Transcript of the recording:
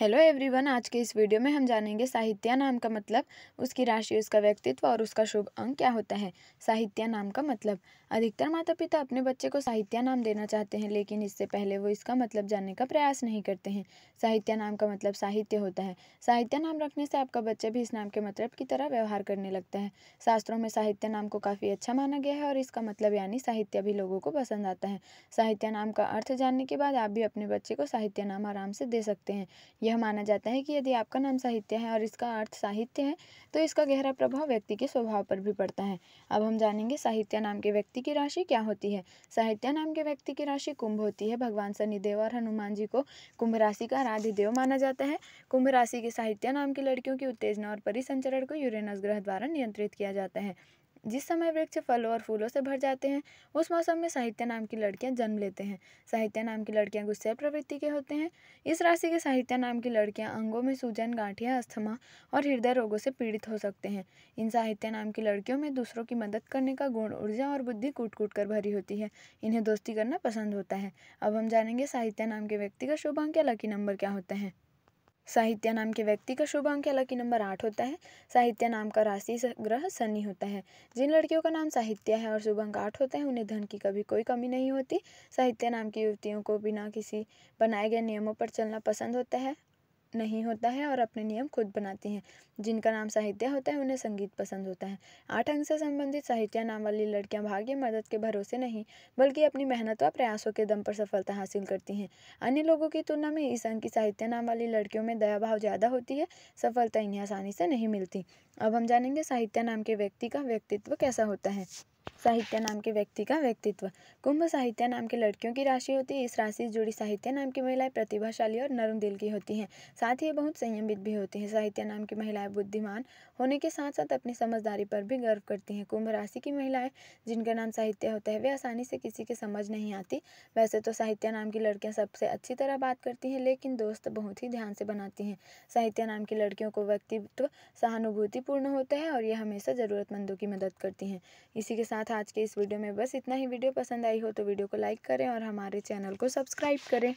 hello everyone आज के इस वीडियो में हम जानेंगे साहित्या नाम का मतलब उसकी राशि उसका व्यक्तित्व और उसका शुभ अंक क्या होता है साहित्या नाम का मतलब अधिकतर माता पिता अपने बच्चे को साहित्या नाम देना चाहते हैं लेकिन इससे पहले वो इसका मतलब जानने का प्रयास नहीं करते हैं साहित्या नाम का मतलब साहित्य होता है साहित्य नाम रखने से आपका बच्चा भी इस नाम के मतलब की तरह व्यवहार करने लगता है शास्त्रों में साहित्य नाम को काफ़ी अच्छा माना गया है और इसका मतलब यानी साहित्य भी लोगों को पसंद आता है साहित्य नाम का अर्थ जानने के बाद आप भी अपने बच्चे को साहित्य नाम आराम से दे सकते हैं यह माना जाता है कि यदि आपका नाम साहित्य है और इसका अर्थ साहित्य है तो इसका गहरा प्रभाव व्यक्ति के स्वभाव पर भी पड़ता है अब हम जानेंगे साहित्य नाम के व्यक्ति की राशि क्या होती है साहित्य नाम के व्यक्ति की राशि कुंभ होती है भगवान शनिदेव और हनुमान जी को कुंभ राशि का आराध्य देव माना जाता है कुंभ राशि के साहित्य नाम की लड़कियों की उत्तेजना और परिसंचरण को यूरेनस ग्रह द्वारा नियंत्रित किया जाता है जिस समय वृक्ष फलों और फूलों से भर जाते हैं उस मौसम में साहित्य नाम की लड़कियां जन्म लेते हैं साहित्य नाम की लड़कियां गुस्से प्रवृत्ति के होते हैं इस राशि के साहित्य नाम की लड़कियां अंगों में सूजन गांठिया अस्थमा और हृदय रोगों से पीड़ित हो सकते हैं इन साहित्य नाम की लड़कियों में दूसरों की मदद करने का गुण ऊर्जा और बुद्धि कूट कूट कर भरी होती है इन्हें दोस्ती करना पसंद होता है अब हम जानेंगे साहित्य नाम के व्यक्ति का शुभांक या लकी नंबर क्या होता है साहित्य नाम के व्यक्ति का शुभ अंक है लकी नंबर आठ होता है साहित्य नाम का राशि ग्रह शनि होता है जिन लड़कियों का नाम साहित्य है और शुभ अंक आठ होता है उन्हें धन की कभी कोई कमी नहीं होती साहित्य नाम की युवतियों को बिना किसी बनाए गए नियमों पर चलना पसंद होता है नहीं होता है और अपने नियम खुद बनाती हैं जिनका नाम साहित्य होता है उन्हें संगीत पसंद होता है आठ अंक से संबंधित साहित्य नाम वाली लड़कियां भाग्य मदद के भरोसे नहीं बल्कि अपनी मेहनत व प्रयासों के दम पर सफलता हासिल करती हैं अन्य लोगों की तुलना में इस अंक की साहित्य नाम वाली लड़कियों में दया भाव ज़्यादा होती है सफलता इन्हें आसानी से नहीं मिलती अब हम जानेंगे साहित्य नाम के व्यक्ति का व्यक्तित्व कैसा होता है साहित्य नाम के व्यक्ति का व्यक्तित्व कुंभ साहित्य नाम की लड़कियों की राशि होती है इस राशि से जुड़ी साहित्य नाम की महिलाएं प्रतिभाशाली और नरम दिल की होती हैं साथ ही ये बहुत संयमित भी होती हैं साहित्य नाम की महिलाएं बुद्धिमान होने के साथ साथ अपनी समझदारी पर भी गर्व करती हैं कुंभ राशि की महिलाएं जिनका नाम साहित्य होता है वे आसानी से किसी की समझ नहीं आती वैसे तो साहित्य नाम की लड़कियाँ सबसे अच्छी तरह बात करती हैं लेकिन दोस्त बहुत ही ध्यान से बनाती हैं साहित्य नाम की लड़कियों को व्यक्तित्व सहानुभूतिपूर्ण होता है और यह हमेशा ज़रूरतमंदों की मदद करती हैं इसी के साथ साथ आज के इस वीडियो में बस इतना ही वीडियो पसंद आई हो तो वीडियो को लाइक करें और हमारे चैनल को सब्सक्राइब करें